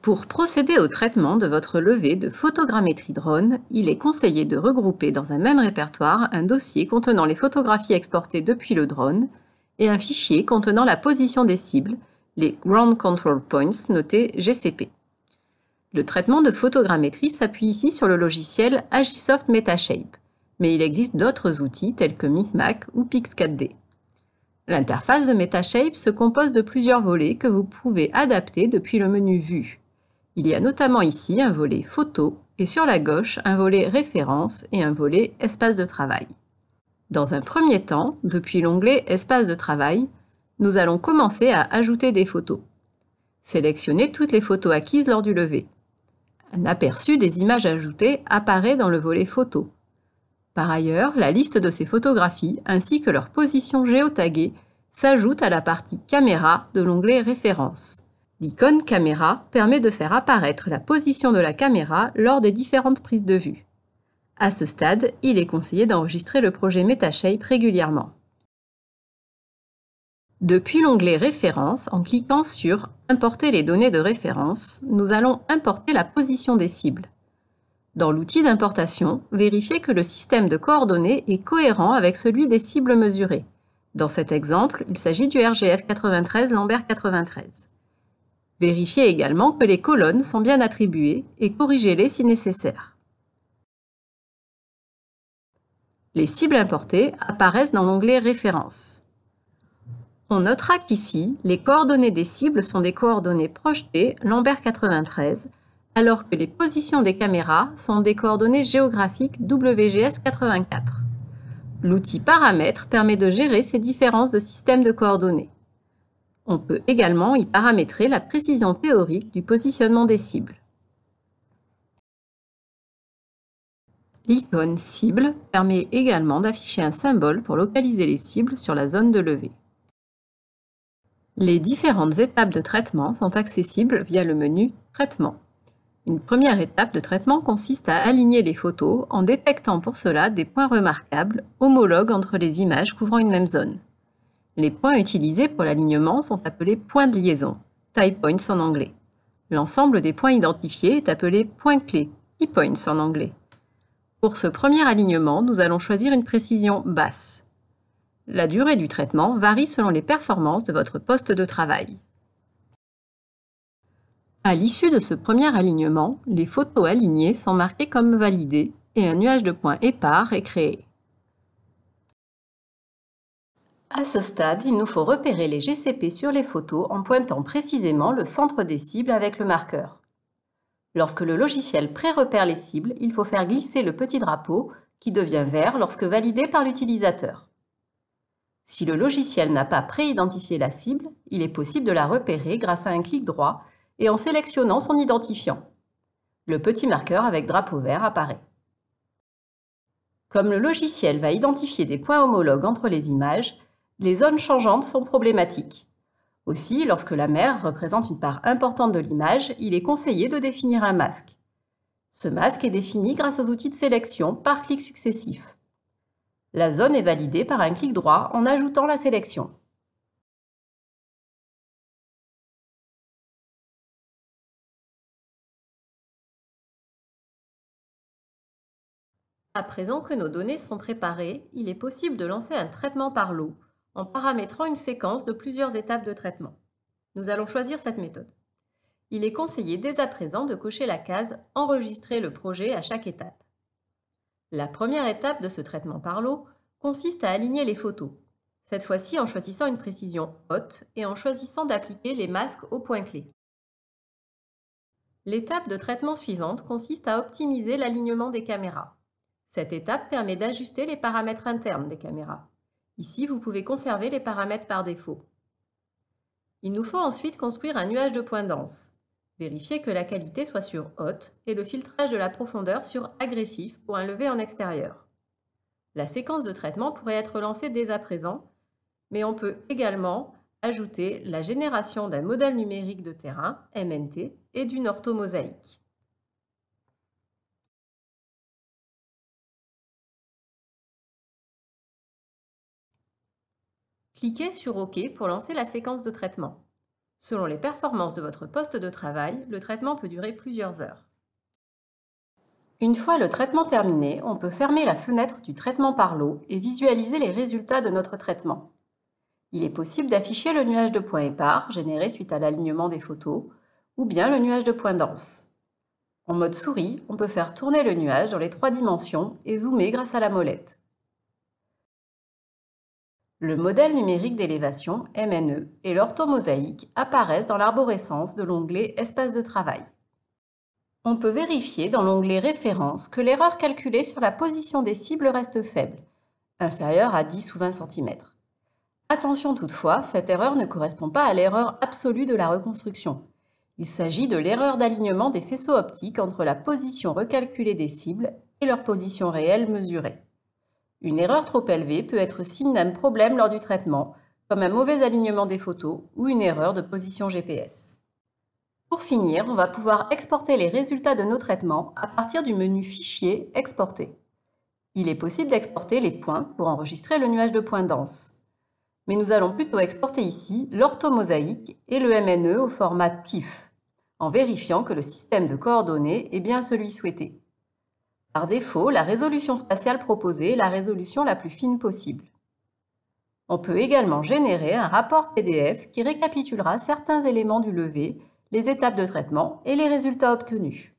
Pour procéder au traitement de votre levée de photogrammétrie drone, il est conseillé de regrouper dans un même répertoire un dossier contenant les photographies exportées depuis le drone et un fichier contenant la position des cibles, les Ground Control Points notés GCP. Le traitement de photogrammétrie s'appuie ici sur le logiciel Agisoft MetaShape, mais il existe d'autres outils tels que MicMac ou Pix4D. L'interface de MetaShape se compose de plusieurs volets que vous pouvez adapter depuis le menu Vue. Il y a notamment ici un volet photo et sur la gauche un volet référence et un volet espace de travail. Dans un premier temps, depuis l'onglet espace de travail, nous allons commencer à ajouter des photos. Sélectionnez toutes les photos acquises lors du lever. Un aperçu des images ajoutées apparaît dans le volet photo. Par ailleurs, la liste de ces photographies ainsi que leur position géotaguée s'ajoute à la partie caméra de l'onglet référence. L'icône caméra permet de faire apparaître la position de la caméra lors des différentes prises de vue. À ce stade, il est conseillé d'enregistrer le projet MetaShape régulièrement. Depuis l'onglet Références, en cliquant sur Importer les données de référence, nous allons importer la position des cibles. Dans l'outil d'importation, vérifiez que le système de coordonnées est cohérent avec celui des cibles mesurées. Dans cet exemple, il s'agit du RGF 93 Lambert 93. Vérifiez également que les colonnes sont bien attribuées et corrigez-les si nécessaire. Les cibles importées apparaissent dans l'onglet Références. On notera qu'ici, les coordonnées des cibles sont des coordonnées projetées Lambert 93, alors que les positions des caméras sont des coordonnées géographiques WGS 84. L'outil Paramètres permet de gérer ces différences de système de coordonnées. On peut également y paramétrer la précision théorique du positionnement des cibles. L'icône cible permet également d'afficher un symbole pour localiser les cibles sur la zone de levée. Les différentes étapes de traitement sont accessibles via le menu Traitement. Une première étape de traitement consiste à aligner les photos en détectant pour cela des points remarquables, homologues entre les images couvrant une même zone. Les points utilisés pour l'alignement sont appelés points de liaison, tie points en anglais. L'ensemble des points identifiés est appelé points clé key points en anglais. Pour ce premier alignement, nous allons choisir une précision basse. La durée du traitement varie selon les performances de votre poste de travail. À l'issue de ce premier alignement, les photos alignées sont marquées comme validées et un nuage de points épars est créé. À ce stade, il nous faut repérer les GCP sur les photos en pointant précisément le centre des cibles avec le marqueur. Lorsque le logiciel pré-repère les cibles, il faut faire glisser le petit drapeau qui devient vert lorsque validé par l'utilisateur. Si le logiciel n'a pas pré-identifié la cible, il est possible de la repérer grâce à un clic droit et en sélectionnant son identifiant. Le petit marqueur avec drapeau vert apparaît. Comme le logiciel va identifier des points homologues entre les images, les zones changeantes sont problématiques. Aussi, lorsque la mer représente une part importante de l'image, il est conseillé de définir un masque. Ce masque est défini grâce aux outils de sélection par clic successif. La zone est validée par un clic droit en ajoutant la sélection. À présent que nos données sont préparées, il est possible de lancer un traitement par l'eau en paramétrant une séquence de plusieurs étapes de traitement. Nous allons choisir cette méthode. Il est conseillé dès à présent de cocher la case Enregistrer le projet à chaque étape. La première étape de ce traitement par lot consiste à aligner les photos, cette fois-ci en choisissant une précision haute et en choisissant d'appliquer les masques au point clé. L'étape de traitement suivante consiste à optimiser l'alignement des caméras. Cette étape permet d'ajuster les paramètres internes des caméras. Ici, vous pouvez conserver les paramètres par défaut. Il nous faut ensuite construire un nuage de points denses. Vérifiez que la qualité soit sur haute et le filtrage de la profondeur sur agressif pour un lever en extérieur. La séquence de traitement pourrait être lancée dès à présent, mais on peut également ajouter la génération d'un modèle numérique de terrain, MNT, et d'une orthomosaïque. Cliquez sur OK pour lancer la séquence de traitement. Selon les performances de votre poste de travail, le traitement peut durer plusieurs heures. Une fois le traitement terminé, on peut fermer la fenêtre du traitement par l'eau et visualiser les résultats de notre traitement. Il est possible d'afficher le nuage de points épars généré suite à l'alignement des photos ou bien le nuage de points denses. En mode souris, on peut faire tourner le nuage dans les trois dimensions et zoomer grâce à la molette. Le modèle numérique d'élévation, MNE, et l'orthomosaïque apparaissent dans l'arborescence de l'onglet Espace de travail. On peut vérifier dans l'onglet Référence que l'erreur calculée sur la position des cibles reste faible, inférieure à 10 ou 20 cm. Attention toutefois, cette erreur ne correspond pas à l'erreur absolue de la reconstruction. Il s'agit de l'erreur d'alignement des faisceaux optiques entre la position recalculée des cibles et leur position réelle mesurée. Une erreur trop élevée peut être signe d'un problème lors du traitement, comme un mauvais alignement des photos ou une erreur de position GPS. Pour finir, on va pouvoir exporter les résultats de nos traitements à partir du menu Fichier Exporter. Il est possible d'exporter les points pour enregistrer le nuage de points dense. Mais nous allons plutôt exporter ici l'orthomosaïque et le MNE au format TIFF, en vérifiant que le système de coordonnées est bien celui souhaité. Par défaut, la résolution spatiale proposée est la résolution la plus fine possible. On peut également générer un rapport PDF qui récapitulera certains éléments du lever, les étapes de traitement et les résultats obtenus.